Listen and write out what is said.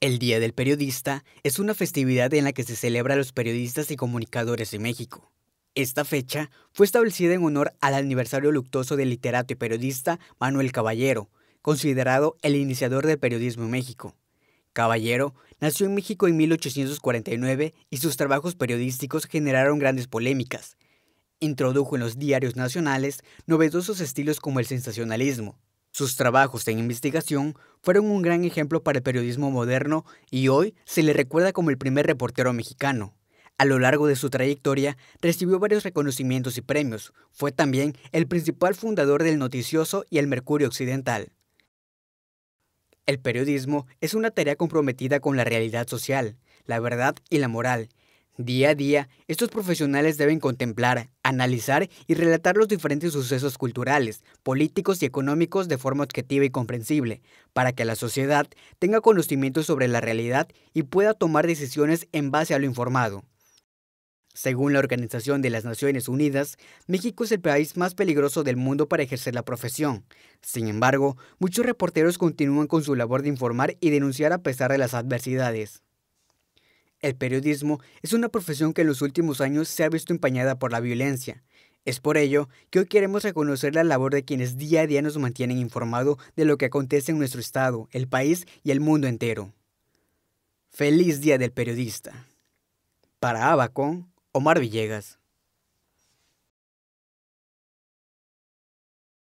El Día del Periodista es una festividad en la que se celebra a los periodistas y comunicadores de México. Esta fecha fue establecida en honor al aniversario luctuoso del literato y periodista Manuel Caballero, considerado el iniciador del periodismo en México. Caballero nació en México en 1849 y sus trabajos periodísticos generaron grandes polémicas. Introdujo en los diarios nacionales novedosos estilos como el sensacionalismo, sus trabajos en investigación fueron un gran ejemplo para el periodismo moderno y hoy se le recuerda como el primer reportero mexicano. A lo largo de su trayectoria recibió varios reconocimientos y premios. Fue también el principal fundador del Noticioso y el Mercurio Occidental. El periodismo es una tarea comprometida con la realidad social, la verdad y la moral, Día a día, estos profesionales deben contemplar, analizar y relatar los diferentes sucesos culturales, políticos y económicos de forma objetiva y comprensible, para que la sociedad tenga conocimiento sobre la realidad y pueda tomar decisiones en base a lo informado. Según la Organización de las Naciones Unidas, México es el país más peligroso del mundo para ejercer la profesión. Sin embargo, muchos reporteros continúan con su labor de informar y denunciar a pesar de las adversidades. El periodismo es una profesión que en los últimos años se ha visto empañada por la violencia. Es por ello que hoy queremos reconocer la labor de quienes día a día nos mantienen informados de lo que acontece en nuestro estado, el país y el mundo entero. Feliz Día del Periodista. Para Abaco, Omar Villegas.